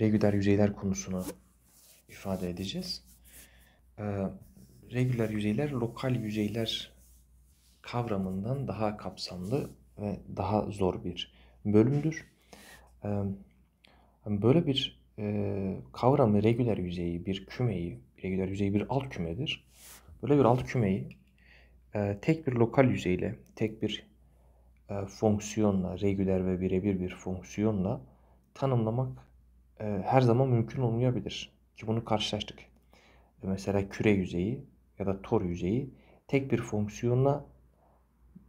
regüler yüzeyler konusunu ifade edeceğiz. Ee, regüler yüzeyler lokal yüzeyler kavramından daha kapsamlı ve daha zor bir bölümdür. Ee, böyle bir e, kavramı regüler yüzeyi bir kümeyi, regüler yüzeyi bir alt kümedir. Böyle bir alt kümeyi e, tek bir lokal yüzeyle, tek bir e, fonksiyonla, regüler ve birebir bir fonksiyonla tanımlamak e, her zaman mümkün olmayabilir. Ki bunu karşılaştık. Ee, mesela küre yüzeyi ya da tor yüzeyi tek bir fonksiyonla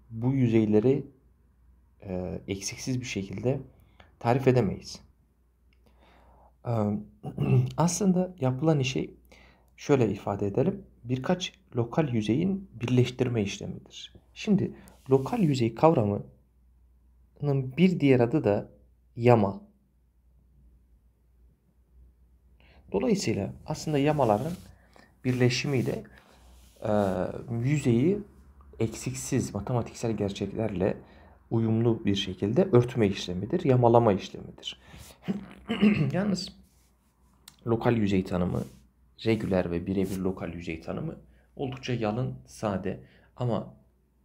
bu yüzeyleri e, eksiksiz bir şekilde tarif edemeyiz. E, aslında yapılan işi şöyle ifade edelim. Birkaç lokal yüzeyin birleştirme işlemidir. Şimdi lokal yüzey kavramının bir diğer adı da yama. Dolayısıyla aslında yamaların birleşimiyle e, yüzeyi eksiksiz matematiksel gerçeklerle uyumlu bir şekilde örtme işlemidir, yamalama işlemidir. Yalnız lokal yüzey tanımı, regüler ve birebir lokal yüzey tanımı oldukça yalın, sade ama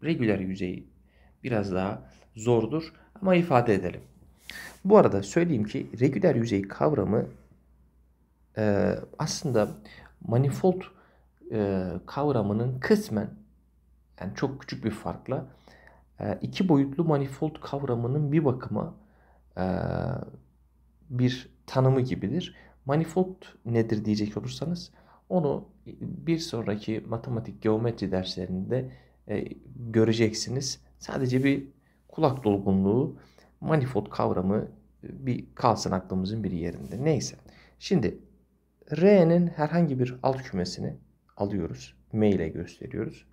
regüler yüzey biraz daha zordur ama ifade edelim. Bu arada söyleyeyim ki regüler yüzey kavramı aslında manifold kavramının kısmen yani çok küçük bir farkla iki boyutlu manifold kavramının bir bakıma bir tanımı gibidir. Manifold nedir diyecek olursanız onu bir sonraki matematik geometri derslerinde göreceksiniz. Sadece bir kulak dolgunluğu manifold kavramı bir kalsın aklımızın bir yerinde. Neyse. Şimdi R'nin herhangi bir alt kümesini alıyoruz. M ile gösteriyoruz.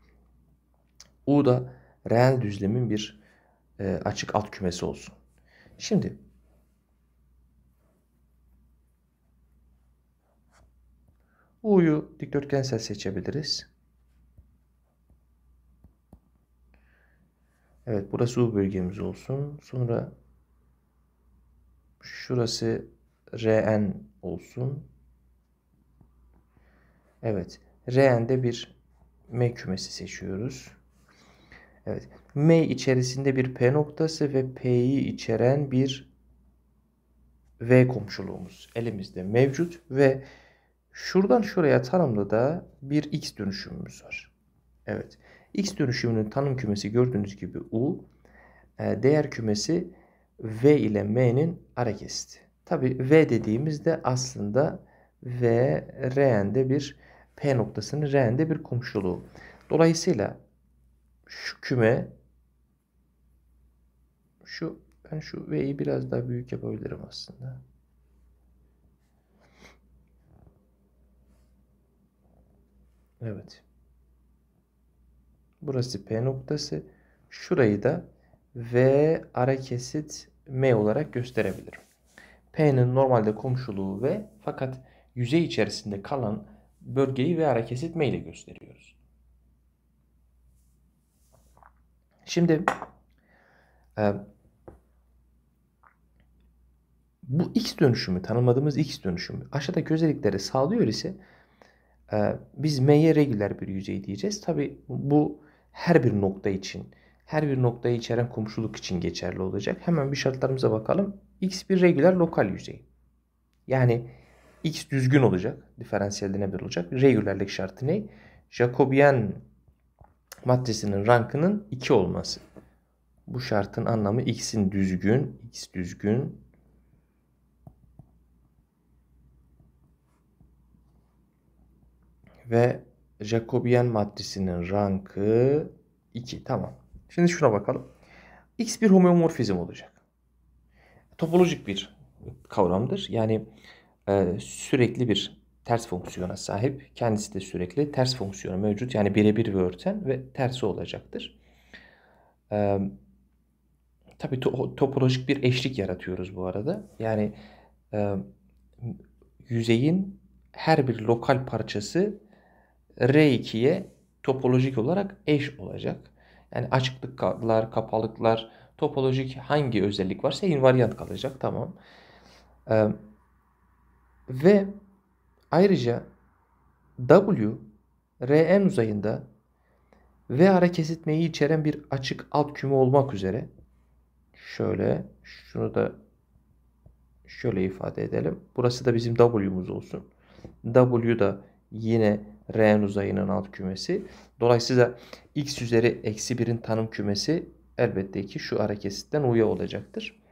U da reel düzlemin bir e, açık alt kümesi olsun. Şimdi U'yu dikdörtgensel seçebiliriz. Evet burası U bölgemiz olsun. Sonra şurası Rn olsun. Evet. R'nde bir M kümesi seçiyoruz. Evet. M içerisinde bir P noktası ve P'yi içeren bir V komşuluğumuz elimizde mevcut ve şuradan şuraya tanımlı da bir X dönüşümümüz var. Evet. X dönüşümünün tanım kümesi gördüğünüz gibi U. Ee, değer kümesi V ile M'nin ara kesiti. Tabi V dediğimizde aslında V R'nde bir P noktasının R'nde bir komşuluğu. Dolayısıyla şu küme şu ben şu V'yi biraz daha büyük yapabilirim aslında. Evet. Burası P noktası. Şurayı da V ara kesit M olarak gösterebilirim. P'nin normalde komşuluğu V fakat yüzey içerisinde kalan bölgeyi ve ara kesitme ile gösteriyoruz. Şimdi e, bu x dönüşümü tanımadığımız x dönüşümü aşağıdaki özellikleri sağlıyor ise e, biz m'ye regüler bir yüzey diyeceğiz. Tabi bu her bir nokta için her bir noktayı içeren komşuluk için geçerli olacak. Hemen bir şartlarımıza bakalım. x bir regüler lokal yüzey. Yani x düzgün olacak. Diferansiyelde ne olacak? Regülerlik şartı ne? Jacobian matrisinin rankının 2 olması. Bu şartın anlamı x'in düzgün, x düzgün ve Jacobian matrisinin rankı 2. Tamam. Şimdi şuna bakalım. X bir homeomorfizm olacak. Topolojik bir kavramdır. Yani ee, sürekli bir ters fonksiyona sahip. Kendisi de sürekli ters fonksiyona mevcut. Yani birebir bir örten ve tersi olacaktır. Ee, tabii to topolojik bir eşlik yaratıyoruz bu arada. Yani e, yüzeyin her bir lokal parçası R2'ye topolojik olarak eş olacak. Yani açıklıklar, kapalıklar, topolojik hangi özellik varsa invariant kalacak. Tamam. Tamam. Ee, ve ayrıca W Rn uzayında V ara kesitmeyi içeren bir açık alt küme olmak üzere şöyle şunu da şöyle ifade edelim. Burası da bizim W'muz olsun. W da yine Rn uzayının alt kümesi. Dolayısıyla x üzeri eksi 1'in tanım kümesi elbette ki şu ara kesitten uya olacaktır.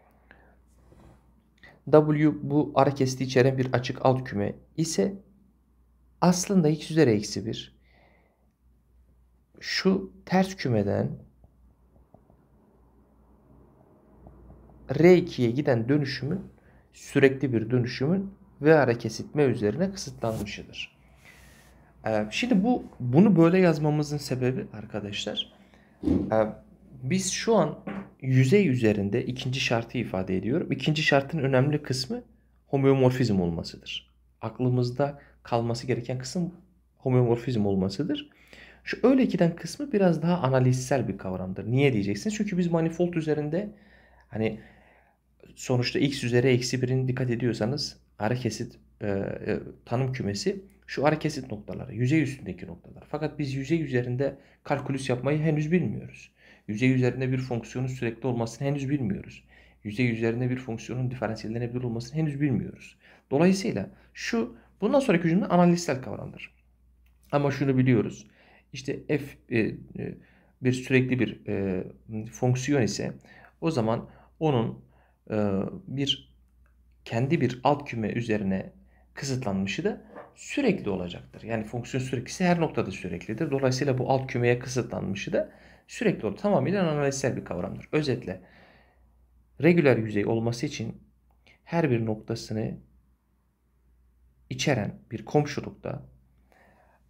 W bu ara kesti içeren bir açık alt küme ise aslında x üzeri eksi 1 şu ters kümeden R2'ye giden dönüşümün sürekli bir dönüşümün V ara kesitme üzerine kısıtlanmışıdır. Ee, şimdi bu bunu böyle yazmamızın sebebi arkadaşlar e, biz şu an yüzey üzerinde ikinci şartı ifade ediyorum. İkinci şartın önemli kısmı homeomorfizm olmasıdır. Aklımızda kalması gereken kısım homeomorfizm olmasıdır. Şu öyle ikiden kısmı biraz daha analizsel bir kavramdır. Niye diyeceksiniz? Çünkü biz manifold üzerinde hani sonuçta x üzeri eksi birini dikkat ediyorsanız ara kesit e, e, tanım kümesi şu ara kesit noktaları, yüzey üstündeki noktalar. Fakat biz yüzey üzerinde kalkülüs yapmayı henüz bilmiyoruz. Yüzey üzerinde bir fonksiyonun sürekli olmasını henüz bilmiyoruz. Yüzey üzerinde bir fonksiyonun diferansiyellenebilir olmasını henüz bilmiyoruz. Dolayısıyla şu bundan sonraki cümle analizsel kavramdır. Ama şunu biliyoruz. İşte f e, e, bir sürekli bir e, fonksiyon ise o zaman onun e, bir kendi bir alt küme üzerine kısıtlanmışı da sürekli olacaktır. Yani fonksiyon sürekli ise her noktada süreklidir. Dolayısıyla bu alt kümeye kısıtlanmışı da sürekli olur. Tamamıyla analizsel bir kavramdır. Özetle regüler yüzey olması için her bir noktasını içeren bir komşulukta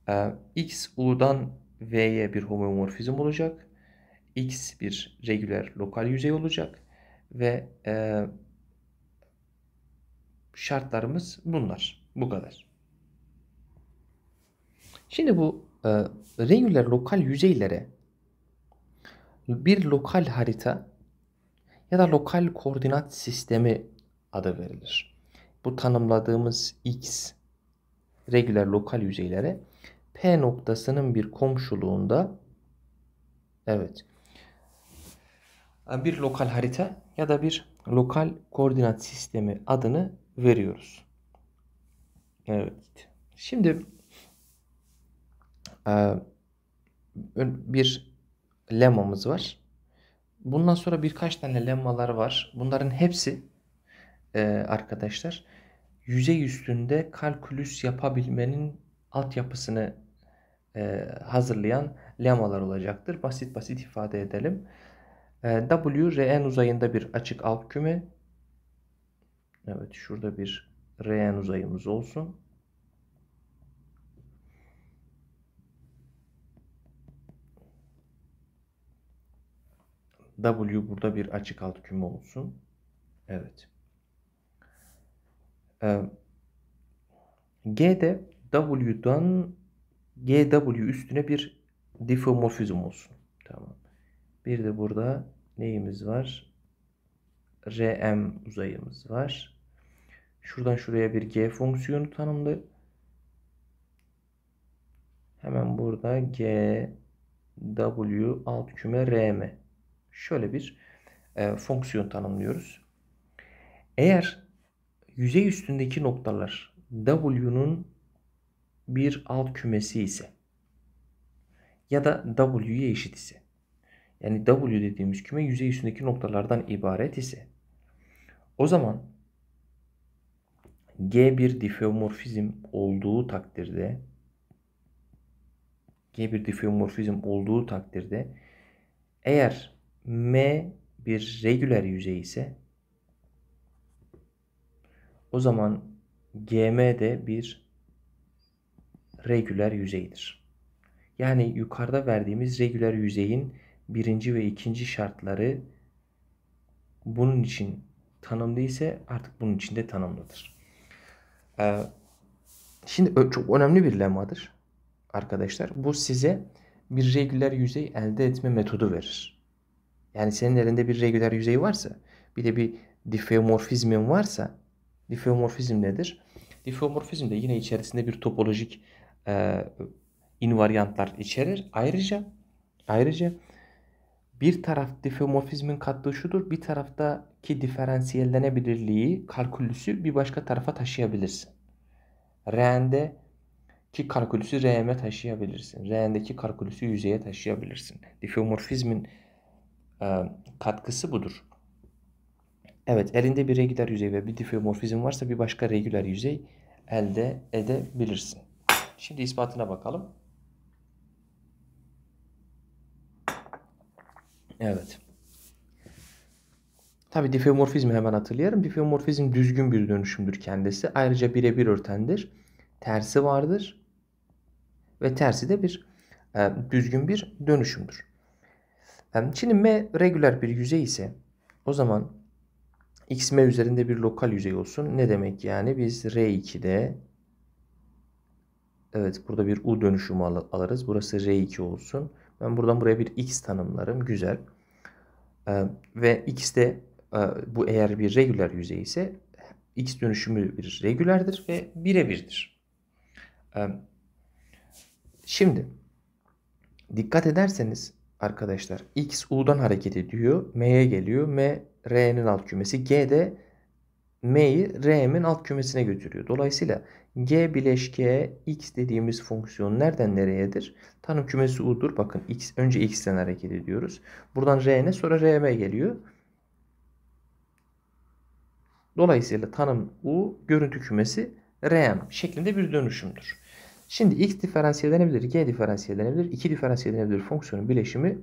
e, x u'dan v'ye bir homeomorfizm olacak. x bir regüler lokal yüzey olacak ve e, şartlarımız bunlar. Bu kadar. Şimdi bu e, regüler lokal yüzeylere bir lokal harita ya da lokal koordinat sistemi adı verilir. Bu tanımladığımız x regüler lokal yüzeylere P noktasının bir komşuluğunda evet bir lokal harita ya da bir lokal koordinat sistemi adını veriyoruz. Evet. Şimdi bir lemmamız var. Bundan sonra birkaç tane lemmalar var. Bunların hepsi e, arkadaşlar yüzey üstünde kalkülüs yapabilmenin altyapısını e, hazırlayan lemmalar olacaktır. Basit basit ifade edelim. E, w, Rn uzayında bir açık alt küme. Evet şurada bir Rn uzayımız olsun. W burada bir açık alt küme olsun. Evet. Ee, G de W'dan GW üstüne bir difomorfizm olsun. Tamam. Bir de burada neyimiz var? RM uzayımız var. Şuradan şuraya bir G fonksiyonu tanımlı. Hemen burada G W alt küme RM şöyle bir e, fonksiyon tanımlıyoruz. Eğer yüzey üstündeki noktalar W'nun bir alt kümesi ise ya da W'ye eşit ise yani W dediğimiz küme yüzey üstündeki noktalardan ibaret ise o zaman G bir difeomorfizm olduğu takdirde G bir difeomorfizm olduğu takdirde eğer M bir regüler yüzey ise o zaman GM de bir regüler yüzeydir. Yani yukarıda verdiğimiz regüler yüzeyin birinci ve ikinci şartları bunun için tanımlı ise artık bunun için de tanımlıdır. Ee, şimdi çok önemli bir lemmadır arkadaşlar. Bu size bir regüler yüzey elde etme metodu verir. Yani senin elinde bir regüler yüzey varsa bir de bir difeomorfizmin varsa difeomorfizm nedir? Difeomorfizm de yine içerisinde bir topolojik e, invariantlar içerir. Ayrıca ayrıca bir taraf difeomorfizmin kattığı şudur. Bir taraftaki diferansiyellenebilirliği kalkülüsü bir başka tarafa taşıyabilirsin. R'nde ki kalkülüsü RM'e taşıyabilirsin. R'ndeki kalkülüsü yüzeye taşıyabilirsin. Difeomorfizmin ee, katkısı budur. Evet elinde bir regüler yüzey ve bir difeomorfizm varsa bir başka regüler yüzey elde edebilirsin. Şimdi ispatına bakalım. Evet. Tabi difeomorfizmi hemen hatırlayalım. Difeomorfizm düzgün bir dönüşümdür kendisi. Ayrıca birebir örtendir. Tersi vardır. Ve tersi de bir e, düzgün bir dönüşümdür. Şimdi M regüler bir yüzey ise o zaman X M üzerinde bir lokal yüzey olsun. Ne demek yani? Biz R2'de Evet burada bir U dönüşümü al alırız. Burası R2 olsun. Ben buradan buraya bir X tanımlarım. Güzel. Ee, ve X de e, bu eğer bir regüler yüzey ise X dönüşümü bir regülerdir ve birebirdir. Ee, şimdi dikkat ederseniz arkadaşlar x u'dan hareket ediyor. M'ye geliyor. M r'nin alt kümesi. G de m'yi r'min alt kümesine götürüyor. Dolayısıyla g bileşke x dediğimiz fonksiyon nereden nereyedir? Tanım kümesi u'dur. Bakın x önce x'ten hareket ediyoruz. Buradan r'ne sonra rm geliyor. Dolayısıyla tanım u görüntü kümesi rm şeklinde bir dönüşümdür. Şimdi x diferansiyellenebilir, y diferansiyellenebilir, 2 diferansiyellenebilir fonksiyonun bileşimi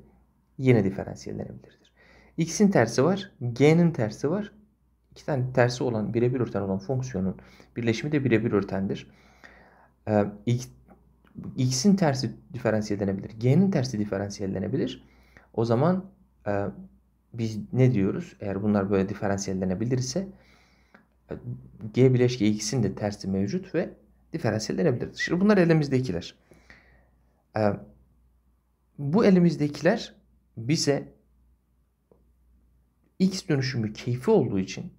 yine diferansiyellenebilirdir. x'in tersi var, g'nin tersi var. İki tane tersi olan birebir örten olan fonksiyonun birleşimi de birebir örtendir. Ee, x'in tersi diferansiyellenebilir, g'nin tersi diferansiyellenebilir. O zaman e, biz ne diyoruz? Eğer bunlar böyle diferansiyellenebilirse e, g bileşke x'in de tersi mevcut ve diferansiyellenebiliriz. Şimdi bunlar elimizdekiler. Ee, bu elimizdekiler bize x dönüşümü keyfi olduğu için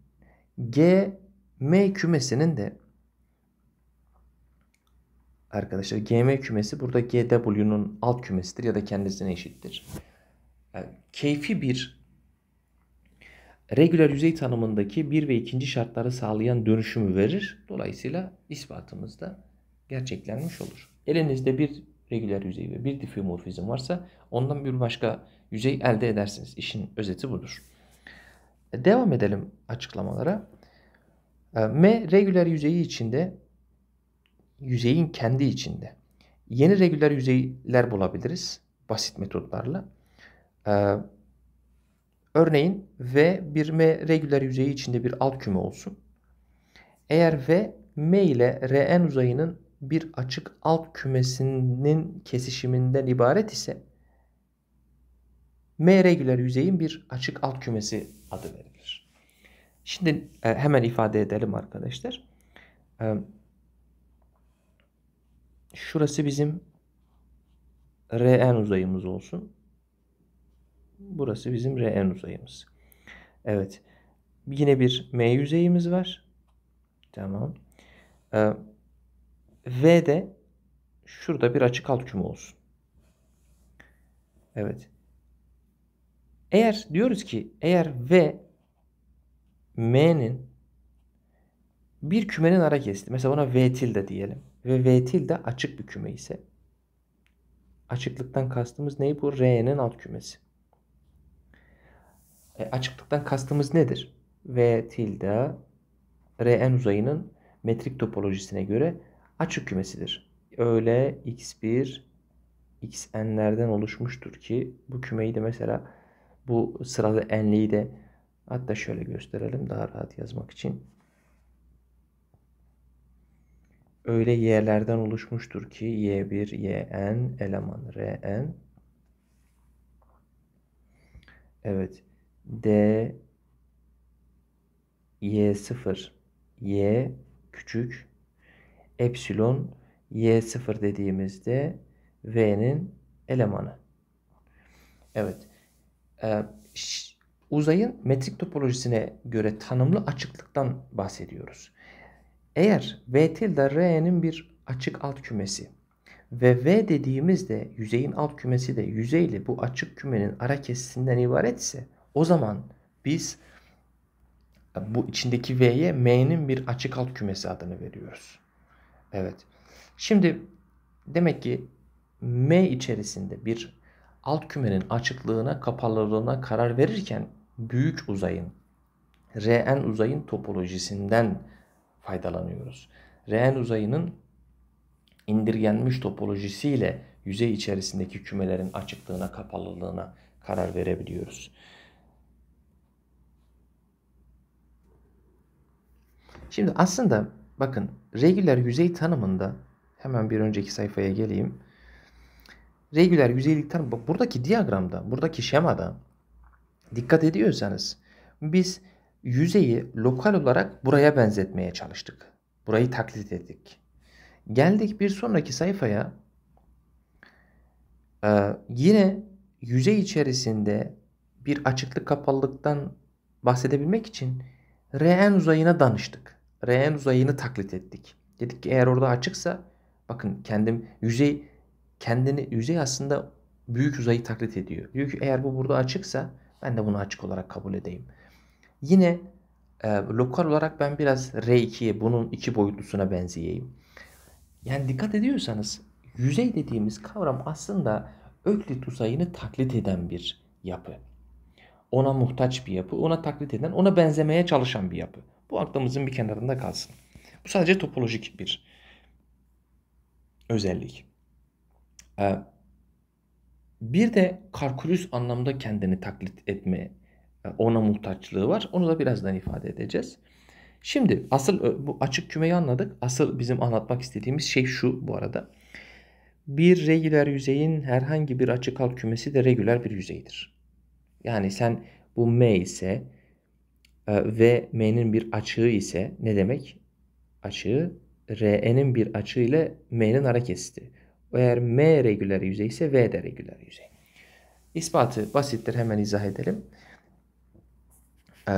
g m kümesinin de arkadaşlar G M kümesi burada G gw'nun alt kümesidir ya da kendisine eşittir. Yani keyfi bir regüler yüzey tanımındaki bir ve ikinci şartları sağlayan dönüşümü verir. Dolayısıyla ispatımız da gerçeklenmiş olur. Elinizde bir regüler yüzey ve bir difeomorfizm varsa ondan bir başka yüzey elde edersiniz. İşin özeti budur. E, devam edelim açıklamalara. E, M regüler yüzeyi içinde yüzeyin kendi içinde. Yeni regüler yüzeyler bulabiliriz basit metotlarla. E, Örneğin V bir M regüler yüzeyi içinde bir alt küme olsun. Eğer V M ile Rn uzayının bir açık alt kümesinin kesişiminden ibaret ise M regüler yüzeyin bir açık alt kümesi adı verilir. Şimdi e, hemen ifade edelim arkadaşlar. E, şurası bizim Rn uzayımız olsun. Burası bizim Rn uzayımız. Evet. Yine bir M yüzeyimiz var. Tamam. Ee, v de şurada bir açık alt küme olsun. Evet. Eğer diyoruz ki eğer V M'nin bir kümenin ara kesti. Mesela ona V tilde diyelim. Ve V tilde açık bir küme ise açıklıktan kastımız ne? Bu R'nin alt kümesi. E, açıklıktan kastımız nedir? V tilde Rn uzayının metrik topolojisine göre açık kümesidir. Öyle x1 xn'lerden oluşmuştur ki bu kümeyi de mesela bu sıralı n'liyi de hatta şöyle gösterelim daha rahat yazmak için. Öyle y'lerden oluşmuştur ki y1 yn eleman rn Evet. D Y 0 Y küçük epsilon Y 0 dediğimizde V'nin elemanı. Evet. Ee, uzayın metrik topolojisine göre tanımlı açıklıktan bahsediyoruz. Eğer V tilde R'nin bir açık alt kümesi ve V dediğimizde yüzeyin alt kümesi de yüzeyle bu açık kümenin ara kesisinden ibaretse o zaman biz e, bu içindeki V'ye M'nin bir açık alt kümesi adını veriyoruz. Evet. Şimdi demek ki M içerisinde bir alt kümenin açıklığına, kapalılığına karar verirken büyük uzayın, Rn uzayın topolojisinden faydalanıyoruz. Rn uzayının indirgenmiş topolojisiyle yüzey içerisindeki kümelerin açıklığına, kapalılığına karar verebiliyoruz. Şimdi aslında bakın regüler yüzey tanımında hemen bir önceki sayfaya geleyim. Regüler yüzeylik tanımı buradaki diyagramda, buradaki şemada dikkat ediyorsanız biz yüzeyi lokal olarak buraya benzetmeye çalıştık. Burayı taklit ettik. Geldik bir sonraki sayfaya. Ee, yine yüzey içerisinde bir açıklık kapalılıktan bahsedebilmek için Rn uzayına danıştık reen uzayını taklit ettik. Dedik ki eğer orada açıksa bakın kendim yüzey kendini yüzey aslında büyük uzayı taklit ediyor. Diyor ki eğer bu burada açıksa ben de bunu açık olarak kabul edeyim. Yine e, lokal olarak ben biraz R2'ye bunun iki boyutlusuna benzeyeyim. Yani dikkat ediyorsanız yüzey dediğimiz kavram aslında Öklit uzayını taklit eden bir yapı. Ona muhtaç bir yapı, ona taklit eden, ona benzemeye çalışan bir yapı. Bu aklımızın bir kenarında kalsın. Bu sadece topolojik bir özellik. Ee, bir de karkulüs anlamda kendini taklit etme e, ona muhtaçlığı var. Onu da birazdan ifade edeceğiz. Şimdi asıl e, bu açık kümeyi anladık. Asıl bizim anlatmak istediğimiz şey şu bu arada. Bir regüler yüzeyin herhangi bir açık alt kümesi de regüler bir yüzeydir. Yani sen bu M ise ee, ve M'nin bir açığı ise ne demek? Açığı R'nin bir açığı ile M'nin ara kesiti. Eğer M regüler yüzey ise V de regüler yüzey. İspatı basittir hemen izah edelim. Ee,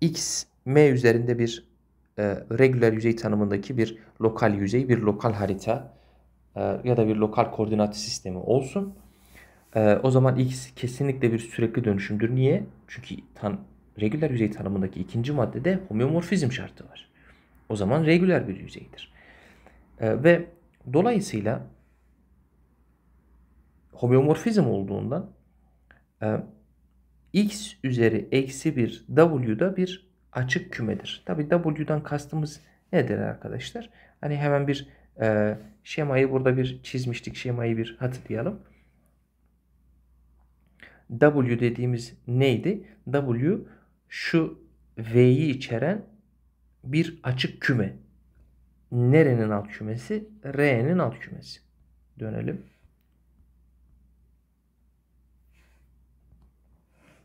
X M üzerinde bir e, regüler yüzey tanımındaki bir lokal yüzey, bir lokal harita e, ya da bir lokal koordinat sistemi olsun. E, o zaman X kesinlikle bir sürekli dönüşümdür. Niye? Çünkü tan regüler yüzey tanımındaki ikinci maddede homeomorfizm şartı var. O zaman regüler bir yüzeydir. E, ve dolayısıyla homeomorfizm olduğundan e, x üzeri eksi bir da bir açık kümedir. Tabi w'dan kastımız nedir arkadaşlar? Hani hemen bir e, şemayı burada bir çizmiştik. Şemayı bir hatırlayalım. W dediğimiz neydi? W şu V'yi içeren bir açık küme. Nerenin alt kümesi? R'nin alt kümesi. Dönelim.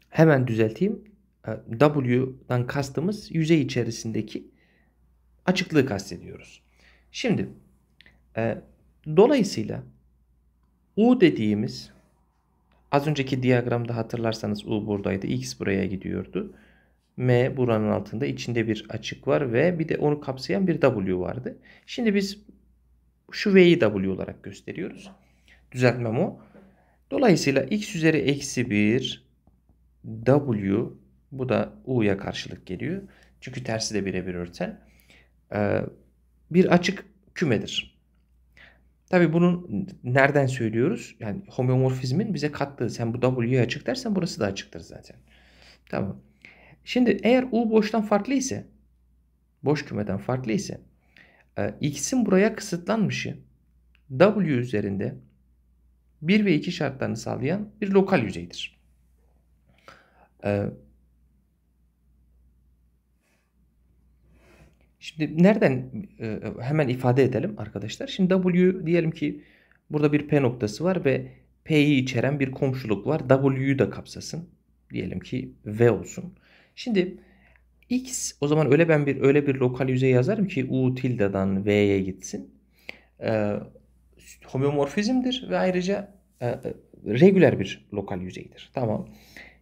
Hemen düzelteyim. Ee, W'dan kastımız yüzey içerisindeki açıklığı kastediyoruz. Şimdi e, dolayısıyla U dediğimiz az önceki diyagramda hatırlarsanız U buradaydı. X buraya gidiyordu. M buranın altında içinde bir açık var ve bir de onu kapsayan bir W vardı. Şimdi biz şu V'yi W olarak gösteriyoruz. Düzeltmem o. Dolayısıyla x üzeri eksi 1 W bu da U'ya karşılık geliyor. Çünkü tersi de birebir örten. Ee, bir açık kümedir. Tabi bunun nereden söylüyoruz? Yani homeomorfizmin bize kattığı sen bu W'ya açık dersen burası da açıktır zaten. Tamam. Şimdi eğer U boştan farklı ise boş kümeden farklı ise e, X'in buraya kısıtlanmışı W üzerinde 1 ve 2 şartlarını sağlayan bir lokal yüzeydir. E, şimdi nereden e, hemen ifade edelim arkadaşlar. Şimdi W diyelim ki burada bir P noktası var ve P'yi içeren bir komşuluk var. W'yu da kapsasın. Diyelim ki V olsun. Şimdi x o zaman öyle ben bir öyle bir lokal yüzey yazarım ki u tilde'dan v'ye gitsin. Ee, homeomorfizmdir ve ayrıca e, e regüler bir lokal yüzeydir. Tamam.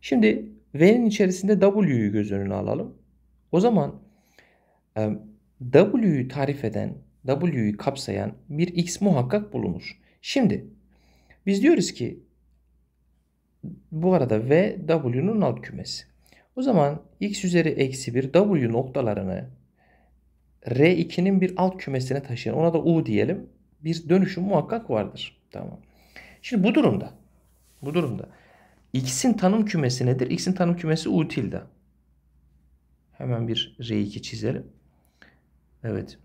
Şimdi V'nin içerisinde W'yu göz önüne alalım. O zaman e, W'yu tarif eden, W'yu kapsayan bir X muhakkak bulunur. Şimdi biz diyoruz ki bu arada V W'nun alt kümesi. O zaman x üzeri eksi 1 w noktalarını R2'nin bir alt kümesine taşıyan ona da U diyelim bir dönüşüm muhakkak vardır. Tamam. Şimdi bu durumda bu durumda x'in tanım kümesi nedir? x'in tanım kümesi U tilde. Hemen bir R2 çizelim. Evet.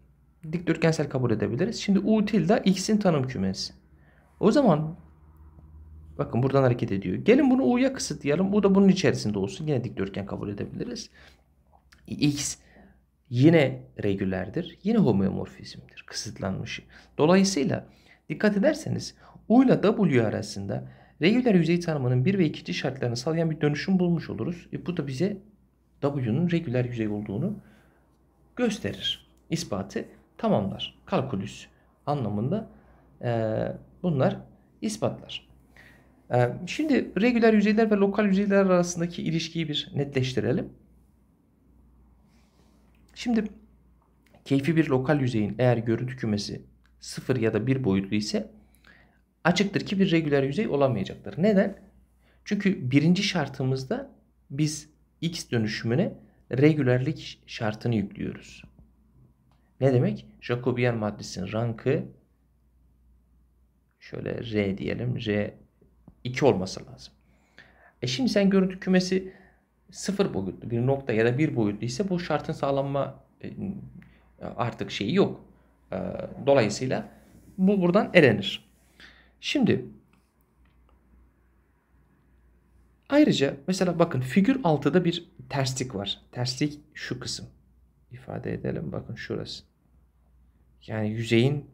Dikdörtgensel kabul edebiliriz. Şimdi U tilde x'in tanım kümesi. O zaman Bakın buradan hareket ediyor. Gelin bunu u'ya kısıtlayalım. Bu da bunun içerisinde olsun. Yine dikdörtgen kabul edebiliriz. x yine regülerdir. Yine homeomorfizmdir. Kısıtlanmış. Dolayısıyla dikkat ederseniz u ile w arasında regüler yüzey tanımının 1 ve 2. şartlarını sağlayan bir dönüşüm bulmuş oluruz. E bu da bize w'nun regüler yüzey olduğunu gösterir. İspatı tamamlar. Kalkülüs anlamında e, bunlar ispatlar. Ee, şimdi regüler yüzeyler ve lokal yüzeyler arasındaki ilişkiyi bir netleştirelim. Şimdi keyfi bir lokal yüzeyin eğer görüntü kümesi 0 ya da 1 boyutlu ise açıktır ki bir regüler yüzey olamayacaktır. Neden? Çünkü birinci şartımızda biz x dönüşümüne regülerlik şartını yüklüyoruz. Ne demek? Jacobian maddesinin rankı şöyle R diyelim. R 2 olması lazım. E şimdi sen görüntü kümesi 0 boyutlu bir nokta ya da 1 boyutlu ise bu şartın sağlanma e, artık şeyi yok. E, dolayısıyla bu buradan elenir. Şimdi ayrıca mesela bakın figür 6'da bir terslik var. Terslik şu kısım. İfade edelim bakın şurası. Yani yüzeyin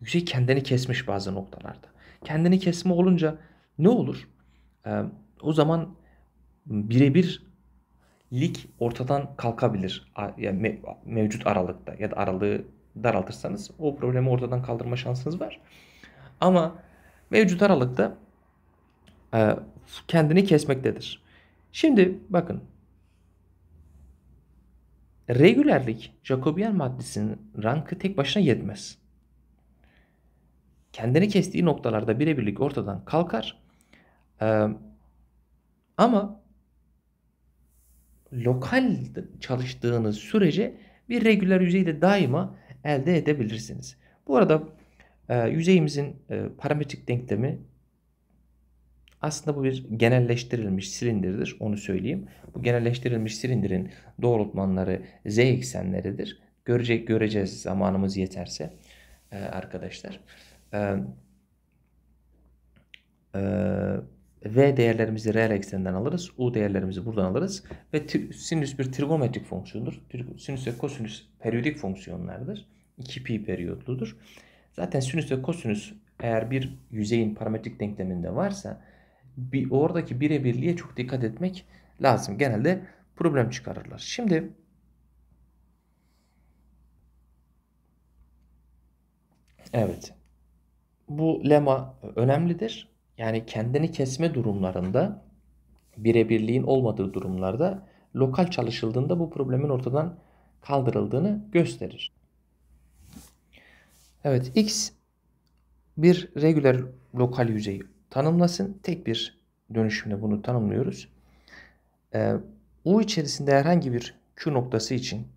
yüzey kendini kesmiş bazı noktalarda. Kendini kesme olunca ne olur? E, o zaman birebir lig ortadan kalkabilir yani me, mevcut aralıkta ya da aralığı daraltırsanız o problemi ortadan kaldırma şansınız var. Ama mevcut aralıkta e, kendini kesmektedir. Şimdi bakın Regülerlik Jacobian maddesinin rankı tek başına yetmez. Kendini kestiği noktalarda birebirlik ortadan kalkar ee, ama lokal çalıştığınız sürece bir regüler de daima elde edebilirsiniz. Bu arada e, yüzeyimizin e, parametrik denklemi aslında bu bir genelleştirilmiş silindirdir. Onu söyleyeyim. Bu genelleştirilmiş silindirin doğrultmanları z eksenleridir. Görecek göreceğiz zamanımız yeterse e, arkadaşlar. E, e, V değerlerimizi reel eksenden alırız. U değerlerimizi buradan alırız. Ve sinüs bir trigonometrik fonksiyondur. Sinüs ve kosinüs periyodik fonksiyonlardır. 2pi periyodludur. Zaten sinüs ve kosinüs eğer bir yüzeyin parametrik denkleminde varsa bir, oradaki birebirliğe çok dikkat etmek lazım. Genelde problem çıkarırlar. Şimdi evet bu lema önemlidir. Yani kendini kesme durumlarında birebirliğin olmadığı durumlarda lokal çalışıldığında bu problemin ortadan kaldırıldığını gösterir. Evet X bir regüler lokal yüzeyi tanımlasın. Tek bir dönüşümle bunu tanımlıyoruz. Ee, U içerisinde herhangi bir Q noktası için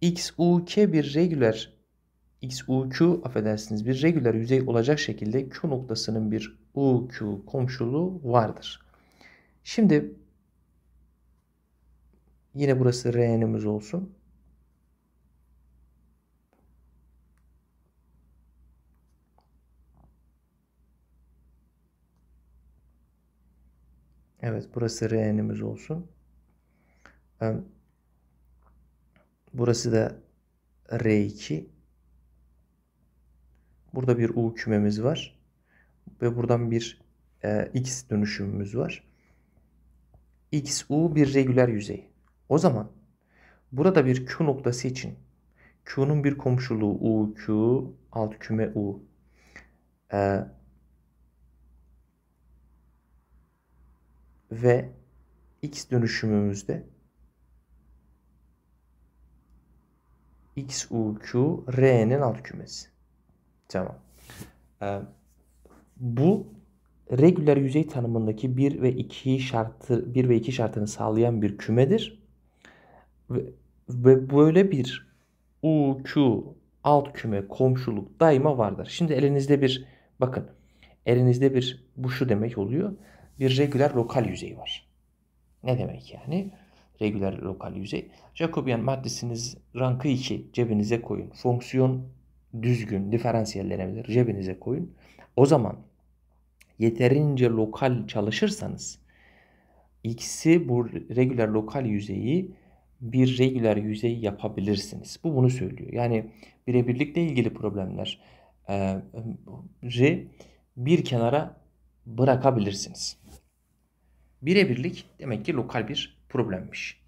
X, U, K bir regüler XUQ affedersiniz bir regüler yüzey olacak şekilde Q noktasının bir UQ komşuluğu vardır. Şimdi yine burası R'nimiz olsun. Evet burası R'nimiz olsun. Ee, burası da R2. Burada bir U kümemiz var. Ve buradan bir e, X dönüşümümüz var. X, U bir regüler yüzey. O zaman burada bir Q noktası için Q'nun bir komşuluğu U, Q, alt küme U. E, ve X dönüşümümüzde X U R'nin alt kümesi. Tamam. Ee, bu regüler yüzey tanımındaki 1 ve 2 şartı 1 ve 2 şartını sağlayan bir kümedir. Ve, ve böyle bir U, Q, alt küme, komşuluk daima vardır. Şimdi elinizde bir bakın. Elinizde bir bu şu demek oluyor. Bir regüler lokal yüzey var. Ne demek yani? Regüler lokal yüzey. Jacobian maddesiniz rankı 2 cebinize koyun. Fonksiyon düzgün diferansiyellenebilir. Cebinize koyun. O zaman yeterince lokal çalışırsanız x'i bu regular lokal yüzeyi bir regular yüzey yapabilirsiniz. Bu bunu söylüyor. Yani birebirlikle ilgili problemler e, e bir kenara bırakabilirsiniz. Birebirlik demek ki lokal bir problemmiş.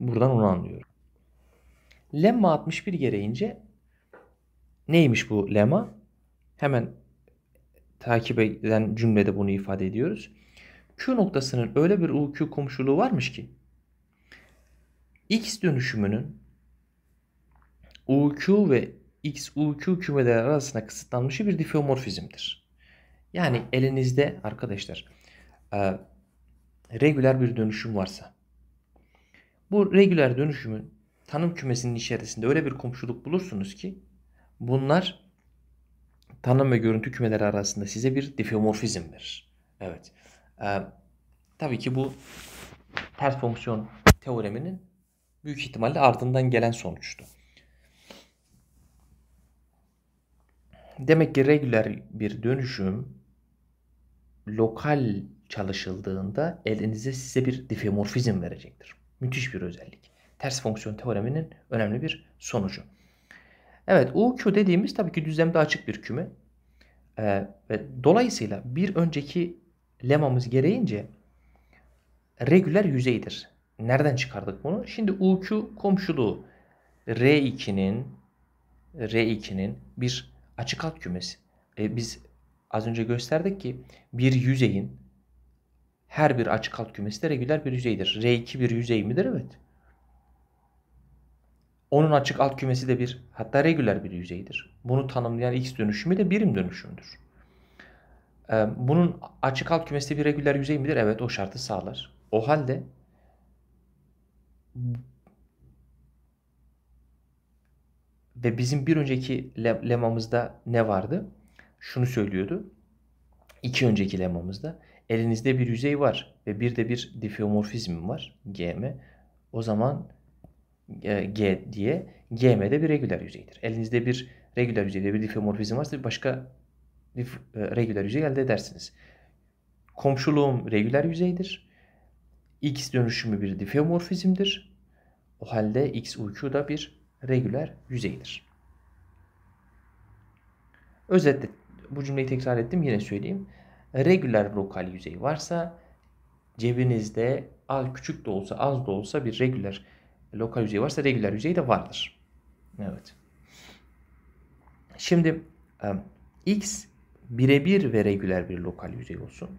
Buradan onu anlıyorum. Lemma 61 gereğince Neymiş bu lema? Hemen takip eden cümlede bunu ifade ediyoruz. Q noktasının öyle bir UQ komşuluğu varmış ki X dönüşümünün UQ ve XUQ kümeleri arasında kısıtlanmış bir difeomorfizmdir. Yani elinizde arkadaşlar e, regüler bir dönüşüm varsa bu regüler dönüşümün tanım kümesinin içerisinde öyle bir komşuluk bulursunuz ki Bunlar tanım ve görüntü kümeleri arasında size bir difeomorfizm verir. Evet. Ee, tabii ki bu ters fonksiyon teoreminin büyük ihtimalle ardından gelen sonuçtu. Demek ki regüler bir dönüşüm lokal çalışıldığında elinize size bir difeomorfizm verecektir. Müthiş bir özellik. Ters fonksiyon teoreminin önemli bir sonucu. Evet UQ dediğimiz tabii ki düzlemde açık bir küme. Ee, dolayısıyla bir önceki lemamız gereğince regüler yüzeydir. Nereden çıkardık bunu? Şimdi UQ komşuluğu R2'nin R2'nin bir açık alt kümesi. E, biz az önce gösterdik ki bir yüzeyin her bir açık alt kümesi de regüler bir yüzeydir. R2 bir yüzey midir? Evet. Onun açık alt kümesi de bir hatta regüler bir yüzeydir. Bunu tanımlayan x dönüşümü de birim dönüşümdür. Ee, bunun açık alt kümesi de bir regüler yüzey midir? Evet o şartı sağlar. O halde ve bizim bir önceki lemamızda ne vardı? Şunu söylüyordu. İki önceki lemamızda elinizde bir yüzey var ve bir de bir difeomorfizm var. GM. O zaman e, G diye. GM de bir regüler yüzeydir. Elinizde bir regüler yüzeyde bir difeomorfizm varsa bir başka dif, e, regüler yüzey elde edersiniz. Komşuluğum regüler yüzeydir. X dönüşümü bir difeomorfizmdir. O halde X uyku da bir regüler yüzeydir. Özetle bu cümleyi tekrar ettim yine söyleyeyim. Regüler lokal yüzey varsa cebinizde al küçük de olsa az da olsa bir regüler Lokal yüzey varsa regüler yüzey de vardır. Evet. Şimdi e, x birebir ve regüler bir lokal yüzey olsun.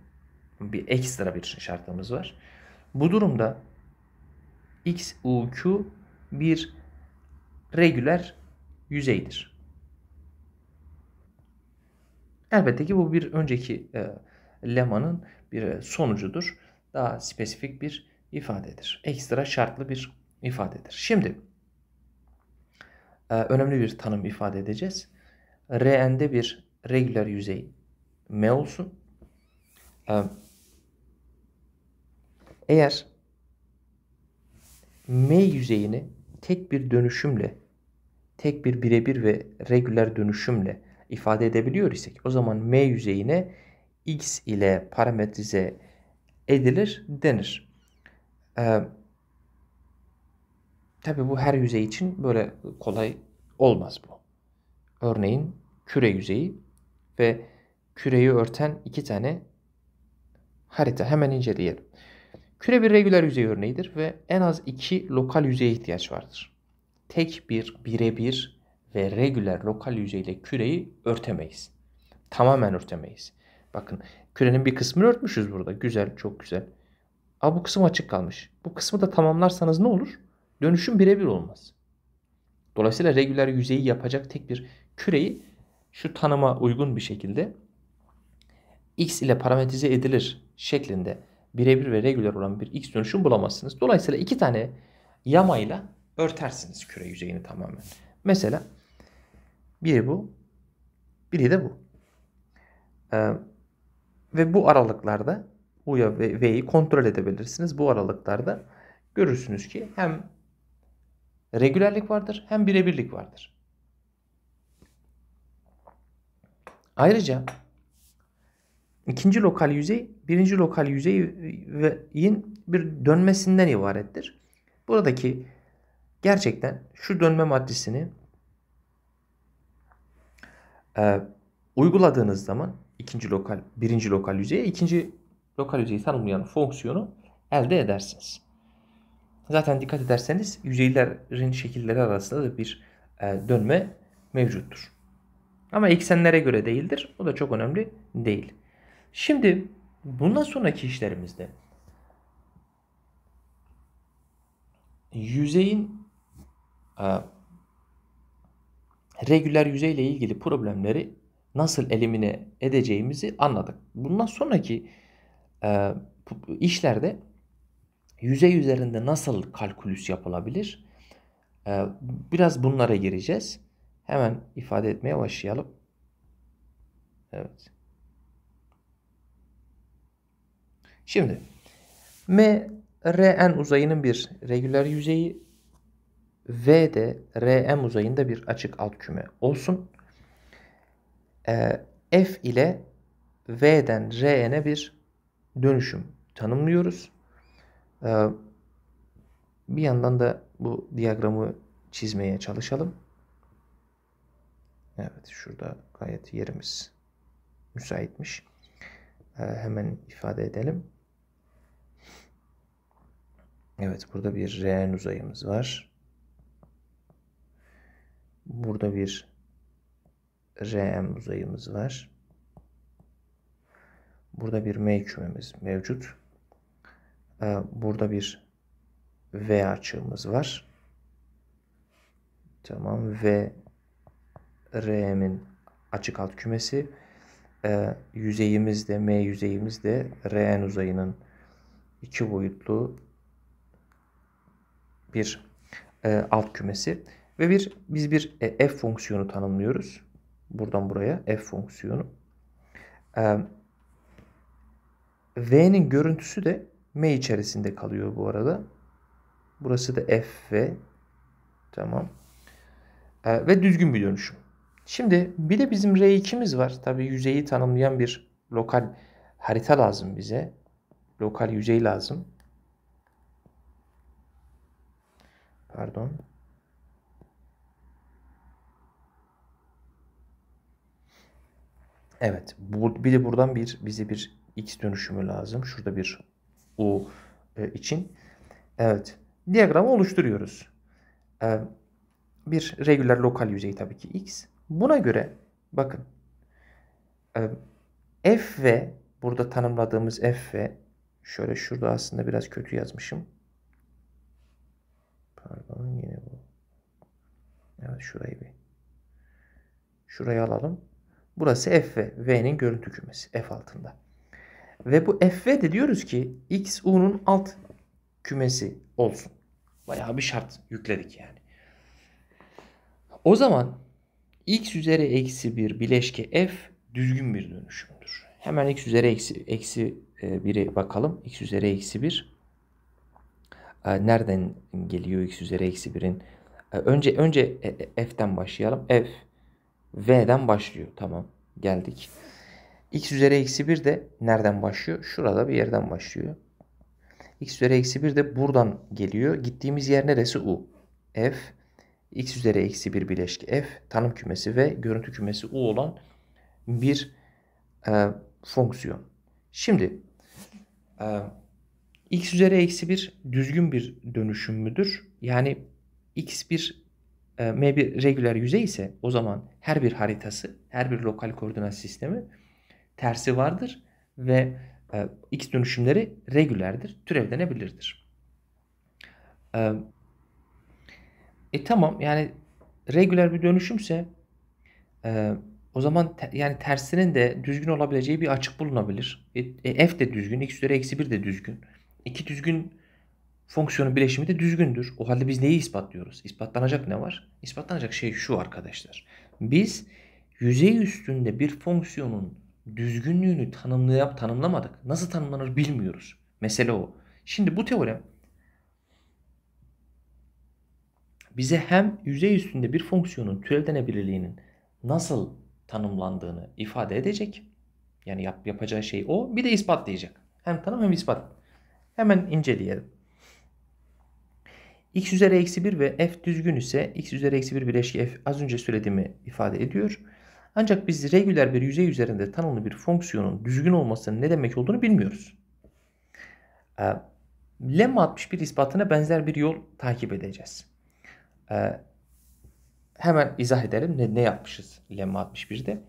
Bir ekstra bir şartımız var. Bu durumda x uq bir regüler yüzeydir. Elbette ki bu bir önceki e, lemanın bir sonucudur. Daha spesifik bir ifadedir. Ekstra şartlı bir ifadedir. Şimdi e, önemli bir tanım ifade edeceğiz. Rn'de bir regüler yüzey M olsun. E, eğer M yüzeyini tek bir dönüşümle, tek bir birebir ve regüler dönüşümle ifade edebiliyor isek o zaman M yüzeyine x ile parametrize edilir denir. Ee, Tabi bu her yüzey için böyle kolay olmaz bu. Örneğin küre yüzeyi ve küreyi örten iki tane harita hemen inceleyelim. Küre bir regüler yüzey örneğidir ve en az iki lokal yüzeye ihtiyaç vardır. Tek bir, birebir ve regüler lokal yüzeyle küreyi örtemeyiz. Tamamen örtemeyiz. Bakın kürenin bir kısmını örtmüşüz burada. Güzel, çok güzel. Aa, bu kısım açık kalmış. Bu kısmı da tamamlarsanız ne olur? Dönüşüm birebir olmaz. Dolayısıyla regüler yüzeyi yapacak tek bir küreyi şu tanıma uygun bir şekilde x ile parametrize edilir şeklinde birebir ve regüler olan bir x dönüşüm bulamazsınız. Dolayısıyla iki tane yamayla örtersiniz küre yüzeyini tamamen. Mesela biri bu, biri de bu. Ee, ve bu aralıklarda U'ya ve V'yi kontrol edebilirsiniz. Bu aralıklarda görürsünüz ki hem regülerlik vardır hem birebirlik vardır. Ayrıca ikinci lokal yüzey birinci lokal yüzeyin bir dönmesinden ibarettir. Buradaki gerçekten şu dönme matrisini e, uyguladığınız zaman ikinci lokal birinci lokal yüzeye ikinci lokal yüzeyi tanımlayan fonksiyonu elde edersiniz. Zaten dikkat ederseniz yüzeylerin şekilleri arasında da bir e, dönme mevcuttur. Ama eksenlere göre değildir. O da çok önemli değil. Şimdi bundan sonraki işlerimizde yüzeyin a, e, regüler yüzeyle ilgili problemleri nasıl elimine edeceğimizi anladık. Bundan sonraki a, e, işlerde yüzey üzerinde nasıl kalkülüs yapılabilir? Ee, biraz bunlara gireceğiz. Hemen ifade etmeye başlayalım. Evet. Şimdi M, R n uzayının bir regüler yüzeyi V de R RM uzayında bir açık alt küme olsun. Ee, F ile V'den R'ne bir dönüşüm tanımlıyoruz. Ee, bir yandan da bu diyagramı çizmeye çalışalım. Evet şurada gayet yerimiz müsaitmiş. Ee, hemen ifade edelim. Evet burada bir reen uzayımız var. Burada bir rm uzayımız var. Burada bir m kümemiz mevcut. Ee, burada bir V açığımız var. Tamam. V R'min açık alt kümesi. Ee, yüzeyimiz de M yüzeyimiz de Rn uzayının iki boyutlu bir e, alt kümesi ve bir biz bir e, f fonksiyonu tanımlıyoruz. Buradan buraya f fonksiyonu. Ee, V'nin görüntüsü de M içerisinde kalıyor bu arada. Burası da F ve tamam. E, ve düzgün bir dönüşüm. Şimdi bir de bizim R2'miz var. Tabi yüzeyi tanımlayan bir lokal harita lazım bize. Lokal yüzey lazım. Pardon. Evet. Bu, bir de buradan bir bize bir x dönüşümü lazım. Şurada bir U e, için. Evet. Diyagramı oluşturuyoruz. E, bir regüler lokal yüzey tabii ki X. Buna göre bakın e, F ve burada tanımladığımız F ve şöyle şurada aslında biraz kötü yazmışım. Pardon yine bu. Evet şurayı bir. Şurayı alalım. Burası F ve V'nin görüntü kümesi F altında. Ve bu FV de diyoruz ki x u'nun alt kümesi olsun. Bayağı bir şart yükledik yani. O zaman x üzeri eksi bir bileşke f düzgün bir dönüşümdür. Hemen x üzeri eksi, eksi 1'e bakalım. x üzeri eksi 1 e, nereden geliyor x üzeri eksi 1'in? E, önce önce e, f'den başlayalım. f v'den başlıyor. Tamam geldik x üzeri eksi 1 de nereden başlıyor? Şurada bir yerden başlıyor. x üzeri eksi 1 de buradan geliyor. Gittiğimiz yer neresi? U. F. x üzeri eksi 1 bileşki F. Tanım kümesi ve görüntü kümesi U olan bir e, fonksiyon. Şimdi e, x üzeri eksi 1 düzgün bir dönüşüm müdür? Yani x1 e, M1 regüler yüzey ise o zaman her bir haritası, her bir lokal koordinat sistemi tersi vardır ve e, x dönüşümleri regülerdir, türevlenebilirdir. E, e tamam yani regüler bir dönüşümse e, o zaman te, yani tersinin de düzgün olabileceği bir açık bulunabilir. E, e, f de düzgün, x üzeri eksi 1 de düzgün. İki düzgün fonksiyonun bileşimi de düzgündür. O halde biz neyi ispatlıyoruz? İspatlanacak ne var? İspatlanacak şey şu arkadaşlar. Biz yüzey üstünde bir fonksiyonun düzgünlüğünü tanımlayıp tanımlamadık. Nasıl tanımlanır bilmiyoruz. Mesele o. Şimdi bu teorem bize hem yüzey üstünde bir fonksiyonun türevlenebilirliğinin nasıl tanımlandığını ifade edecek. Yani yap, yapacağı şey o. Bir de ispatlayacak. Hem tanım hem ispat. Hemen inceleyelim. x üzeri eksi 1 ve f düzgün ise x üzeri eksi 1 bileşki f az önce söylediğimi ifade ediyor. Ancak biz regüler bir yüzey üzerinde tanımlı bir fonksiyonun düzgün olmasının ne demek olduğunu bilmiyoruz. Ee, lemma 61 ispatına benzer bir yol takip edeceğiz. Ee, hemen izah edelim ne, ne yapmışız Lemma 61'de.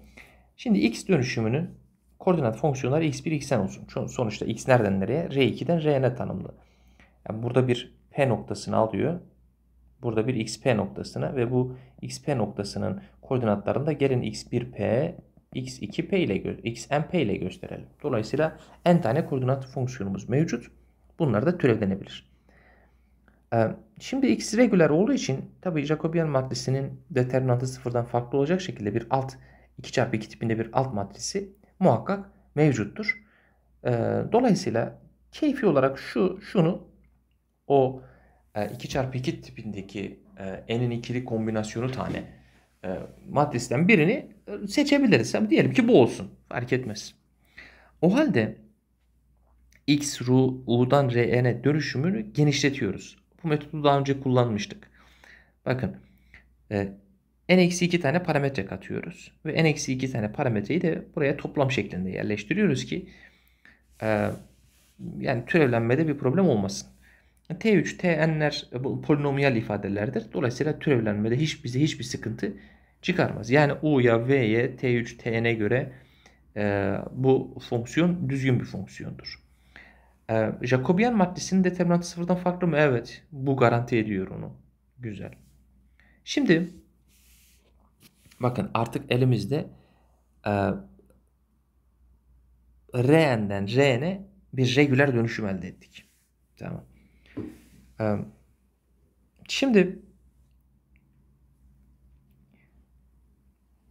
Şimdi x dönüşümünün koordinat fonksiyonları x1, xn olsun. Sonuçta x nereden nereye? R2'den R'ne tanımlı. Yani burada bir P noktasını alıyor. Burada bir xp noktasına ve bu xp noktasının koordinatlarında gelin x1p, x2p ile xnp ile gösterelim. Dolayısıyla n tane koordinat fonksiyonumuz mevcut. Bunlar da türevlenebilir. Ee, şimdi x regüler olduğu için tabi Jacobian matrisinin determinantı sıfırdan farklı olacak şekilde bir alt 2 çarpı 2 tipinde bir alt matrisi muhakkak mevcuttur. Ee, dolayısıyla keyfi olarak şu şunu o 2 e, çarpı 2 tipindeki e, n'in ikili kombinasyonu tane e, matristen birini e, seçebiliriz. Diyelim ki bu olsun. Fark etmez. O halde x, ru, u'dan r'ne dönüşümünü genişletiyoruz. Bu metodu daha önce kullanmıştık. Bakın e, n-2 tane parametre katıyoruz. Ve n-2 tane parametreyi de buraya toplam şeklinde yerleştiriyoruz ki e, yani türevlenmede bir problem olmasın. T3, Tn'ler polinomial ifadelerdir. Dolayısıyla türevlenmede hiç bize hiçbir sıkıntı çıkarmaz. Yani U'ya, V'ye, T3, Tn'e göre e, bu fonksiyon düzgün bir fonksiyondur. E, Jacobian matrisinin determinantı sıfırdan farklı mı? Evet. Bu garanti ediyor onu. Güzel. Şimdi bakın artık elimizde e, R'den R'ne bir regüler dönüşüm elde ettik. Tamam. Şimdi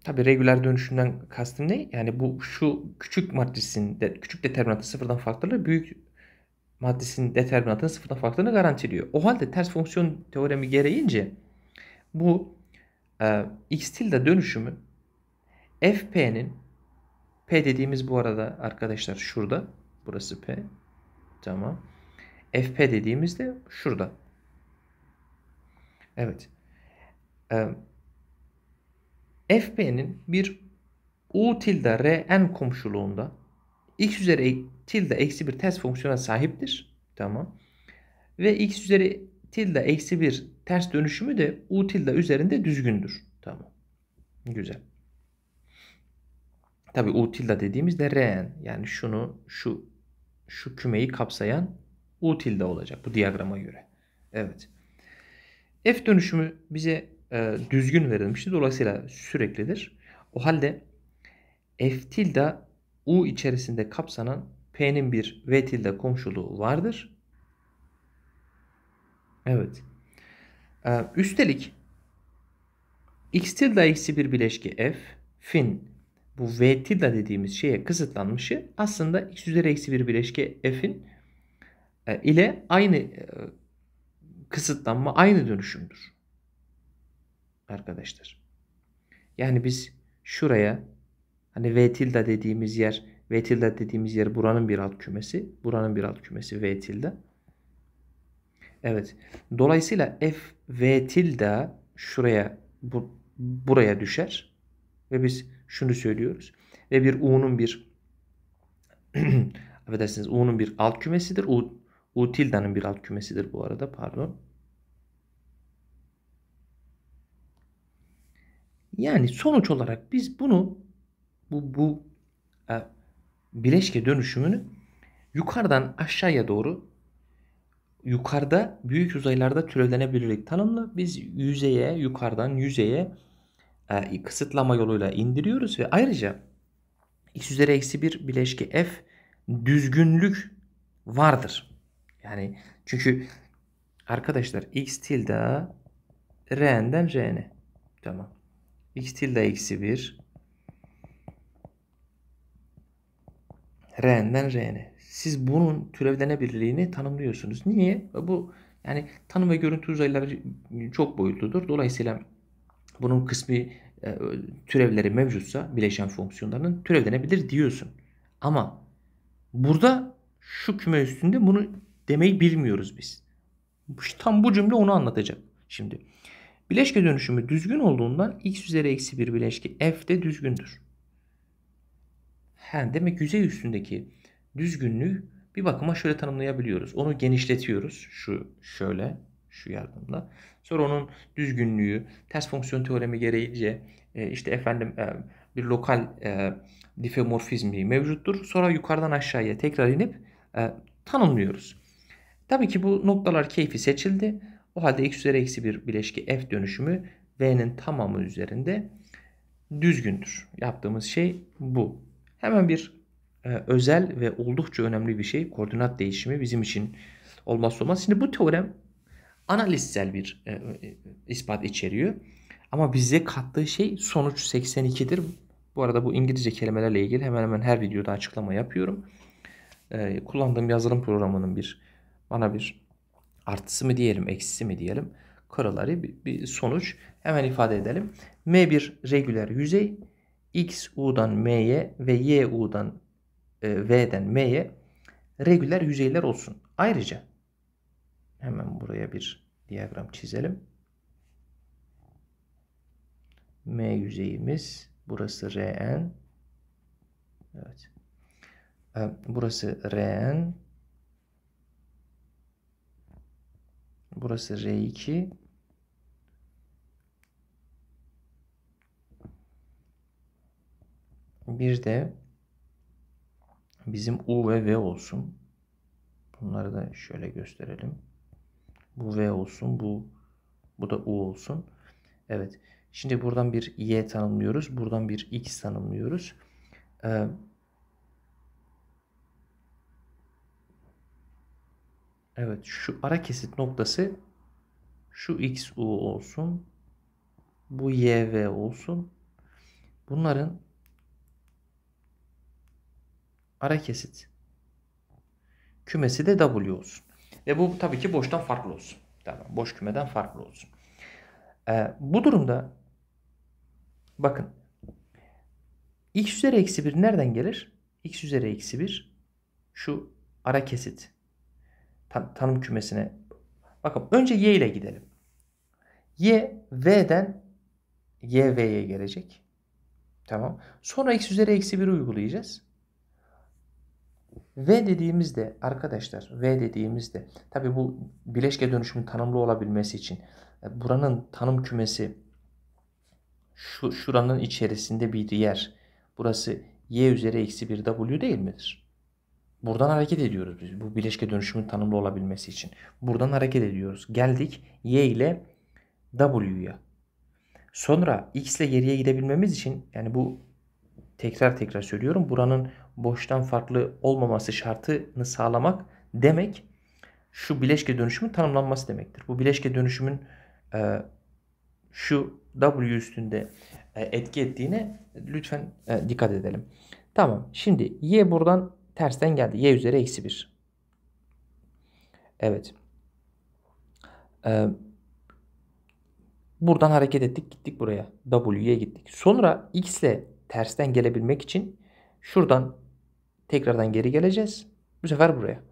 tabi regüler dönüşümden kastım ne? Yani bu şu küçük matrisin, de, küçük determinantı sıfırdan farklılığı büyük matrisin determinantının sıfırdan farklılığını garantiliyor. O halde ters fonksiyon teoremi gereğince bu e, x tilde dönüşümü fp'nin p dediğimiz bu arada arkadaşlar şurada burası p tamam FP dediğimizde şurada. Evet. Ee, FP'nin bir U tilde Rn komşuluğunda x üzeri e, tilde eksi bir ters fonksiyona sahiptir. Tamam. Ve x üzeri tilde eksi bir ters dönüşümü de U tilde üzerinde düzgündür. Tamam. Güzel. Tabi U tilde dediğimizde Rn yani şunu şu şu kümeyi kapsayan U tilde olacak bu diyagrama göre. Evet. F dönüşümü bize e, düzgün verilmişti. Dolayısıyla süreklidir. O halde F tilde U içerisinde kapsanan P'nin bir V tilde komşuluğu vardır. Evet. E, üstelik X tilde eksi bir bileşki F fin bu V tilde dediğimiz şeye kısıtlanmışı aslında X üzeri eksi bir bileşki F'in e, ile aynı e, kısıtlanma aynı dönüşümdür. Arkadaşlar. Yani biz şuraya hani V tilde dediğimiz yer V tilde dediğimiz yer buranın bir alt kümesi. Buranın bir alt kümesi V tilde. Evet. Dolayısıyla F V tilde şuraya bu, buraya düşer. Ve biz şunu söylüyoruz. Ve bir U'nun bir affedersiniz U'nun bir alt kümesidir. U Utilda'nın bir alt kümesidir bu arada pardon. Yani sonuç olarak biz bunu bu, bu e, bileşke dönüşümünü yukarıdan aşağıya doğru yukarıda büyük uzaylarda türevlenebilirlik tanımlı. Biz yüzeye yukarıdan yüzeye e, kısıtlama yoluyla indiriyoruz ve ayrıca x üzeri eksi bir bileşke f düzgünlük vardır. Yani çünkü arkadaşlar x tilde r'nden r'ne. Tamam. x tilde eksi 1 r'nden r'ne. Siz bunun türevlenebilirliğini birliğini tanımlıyorsunuz. Niye? Bu yani tanım ve görüntü uzayları çok boyutludur. Dolayısıyla bunun kısmi e, türevleri mevcutsa bileşen fonksiyonlarının türevlenebilir diyorsun. Ama burada şu küme üstünde bunu demeyi bilmiyoruz biz. Tam bu cümle onu anlatacak. Şimdi bileşke dönüşümü düzgün olduğundan x üzeri eksi 1 bileşke f de düzgündür. Ha, demek yüzey üstündeki düzgünlüğü bir bakıma şöyle tanımlayabiliyoruz. Onu genişletiyoruz. Şu şöyle şu yardımla. Sonra onun düzgünlüğü ters fonksiyon teoremi gereğince e, işte efendim e, bir lokal e, mevcuttur. Sonra yukarıdan aşağıya tekrar inip e, tanımlıyoruz. Tabii ki bu noktalar keyfi seçildi. O halde x üzeri eksi bir bileşki f dönüşümü v'nin tamamı üzerinde düzgündür. Yaptığımız şey bu. Hemen bir e, özel ve oldukça önemli bir şey koordinat değişimi bizim için olmazsa olmaz. Şimdi bu teorem analizsel bir e, e, ispat içeriyor. Ama bize kattığı şey sonuç 82'dir. Bu arada bu İngilizce kelimelerle ilgili hemen hemen her videoda açıklama yapıyorum. E, kullandığım yazılım programının bir bana bir artısı mı diyelim, eksisi mi diyelim Karaları bir, bir sonuç hemen ifade edelim. M bir regüler yüzey. X U'dan M'ye ve Y U'dan e, V'den M'ye regüler yüzeyler olsun. Ayrıca hemen buraya bir diagram çizelim. M yüzeyimiz burası Rn. Evet. E, burası Rn. Burası R2. Bir de bizim U ve V olsun. Bunları da şöyle gösterelim. Bu V olsun. Bu bu da U olsun. Evet. Şimdi buradan bir Y tanımlıyoruz. Buradan bir X tanımlıyoruz. Ee, Evet şu ara kesit noktası şu xu olsun. Bu yv olsun. Bunların ara kesit kümesi de w olsun. Ve bu tabii ki boştan farklı olsun. Tamam, boş kümeden farklı olsun. Ee, bu durumda bakın x üzeri eksi 1 nereden gelir? x üzeri eksi 1 şu ara kesit tanım kümesine bakın önce y ile gidelim. Y v'den y v'ye gelecek. Tamam. Sonra x üzeri eksi 1'i uygulayacağız. V dediğimizde arkadaşlar V dediğimizde tabi bu bileşke dönüşümün tanımlı olabilmesi için e, buranın tanım kümesi şu, şuranın içerisinde bir yer. Burası y üzeri eksi 1 w değil midir? Buradan hareket ediyoruz biz bu bileşke dönüşümün tanımlı olabilmesi için. Buradan hareket ediyoruz. Geldik y ile w'ya. Sonra x ile geriye gidebilmemiz için yani bu tekrar tekrar söylüyorum buranın boştan farklı olmaması şartını sağlamak demek şu bileşke dönüşümün tanımlanması demektir. Bu bileşke dönüşümün e, şu W üstünde e, etki ettiğine lütfen e, dikkat edelim. Tamam şimdi Y buradan tersten geldi. Y üzeri eksi 1. Evet. Ee, buradan hareket ettik. Gittik buraya. W'ye gittik. Sonra X ile tersten gelebilmek için şuradan tekrardan geri geleceğiz. Bu sefer buraya.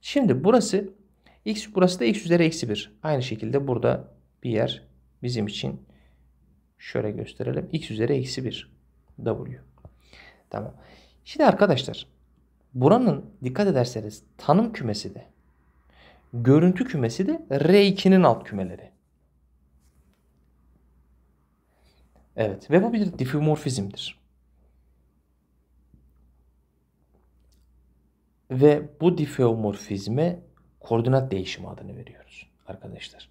Şimdi burası X burası da X üzeri eksi 1. Aynı şekilde burada bir yer bizim için şöyle gösterelim. X üzeri eksi 1 W. Tamam. Şimdi arkadaşlar buranın dikkat ederseniz tanım kümesi de görüntü kümesi de R2'nin alt kümeleri. Evet ve bu bir difümorfizmdir. Ve bu difeomorfizme koordinat değişimi adını veriyoruz arkadaşlar.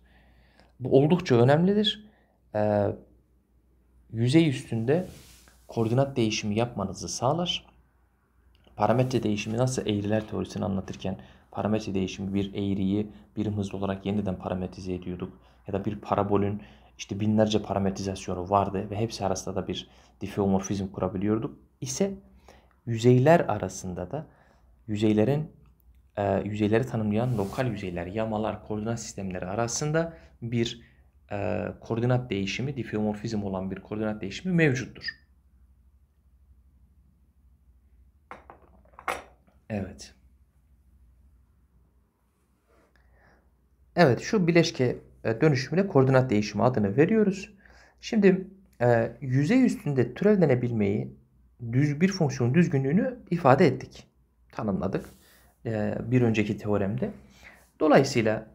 Bu oldukça önemlidir. Ee, yüzey üstünde koordinat değişimi yapmanızı sağlar parametre değişimi nasıl eğriler teorisini anlatırken parametre değişimi bir eğriyi birim hızlı olarak yeniden parametrize ediyorduk. Ya da bir parabolün işte binlerce parametrizasyonu vardı ve hepsi arasında da bir difeomorfizm kurabiliyorduk. İse yüzeyler arasında da yüzeylerin e, yüzeyleri tanımlayan lokal yüzeyler, yamalar, koordinat sistemleri arasında bir e, koordinat değişimi, difeomorfizm olan bir koordinat değişimi mevcuttur. Evet. Evet şu bileşke e, dönüşümüne koordinat değişimi adını veriyoruz. Şimdi e, yüzey üstünde türevlenebilmeyi düz bir fonksiyonun düzgünlüğünü ifade ettik. Tanımladık e, bir önceki teoremde. Dolayısıyla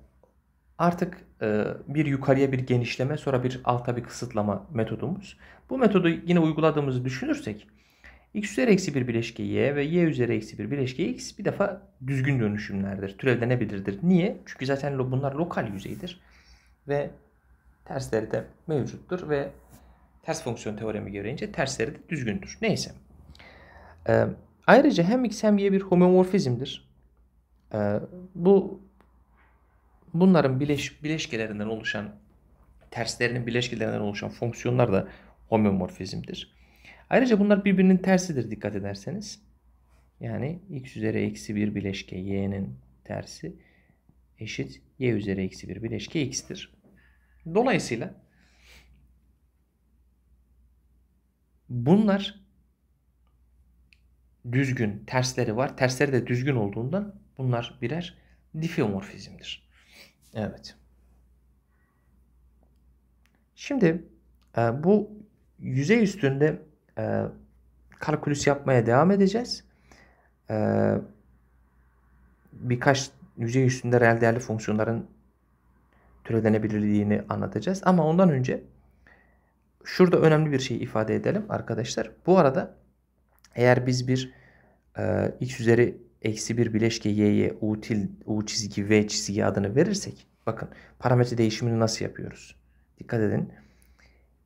artık e, bir yukarıya bir genişleme sonra bir alta bir kısıtlama metodumuz. Bu metodu yine uyguladığımızı düşünürsek x üzeri eksi bir bileşke y ve y üzeri eksi bir bileşke x bir defa düzgün dönüşümlerdir. Türevlenebilirdir. Niye? Çünkü zaten bunlar lokal yüzeydir. Ve tersleri de mevcuttur ve ters fonksiyon teoremi gereğince tersleri de düzgündür. Neyse. Ee, ayrıca hem x hem y bir homomorfizmdir. Ee, bu bunların bileş, bileşkelerinden oluşan terslerinin bileşkelerinden oluşan fonksiyonlar da homeomorfizmdir. Ayrıca bunlar birbirinin tersidir dikkat ederseniz. Yani x üzeri eksi 1 bileşke y'nin tersi eşit y üzeri eksi 1 bileşke x'tir. Dolayısıyla bunlar düzgün tersleri var. Tersleri de düzgün olduğundan bunlar birer difeomorfizmdir. Evet. Şimdi e, bu yüzey üstünde e, ee, kalkülüs yapmaya devam edeceğiz. E, birkaç yüzey üstünde reel değerli fonksiyonların türedenebilirliğini anlatacağız. Ama ondan önce şurada önemli bir şey ifade edelim arkadaşlar. Bu arada eğer biz bir e, x üzeri eksi bir bileşke y'ye u, til, u çizgi v çizgi adını verirsek bakın parametre değişimini nasıl yapıyoruz? Dikkat edin.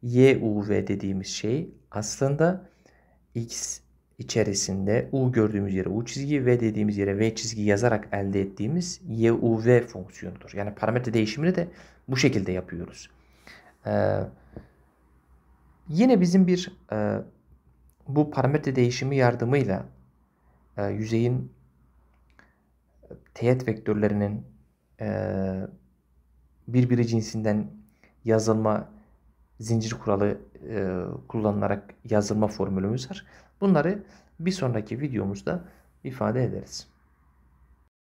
YUV dediğimiz şey aslında X içerisinde U gördüğümüz yere U çizgi, V dediğimiz yere V çizgi yazarak elde ettiğimiz YUV fonksiyonudur. Yani parametre değişimini de bu şekilde yapıyoruz. Ee, yine bizim bir e, bu parametre değişimi yardımıyla e, yüzeyin e, teğet vektörlerinin e, birbiri cinsinden yazılma zincir kuralı e, kullanılarak yazılma formülümüz var. Bunları bir sonraki videomuzda ifade ederiz.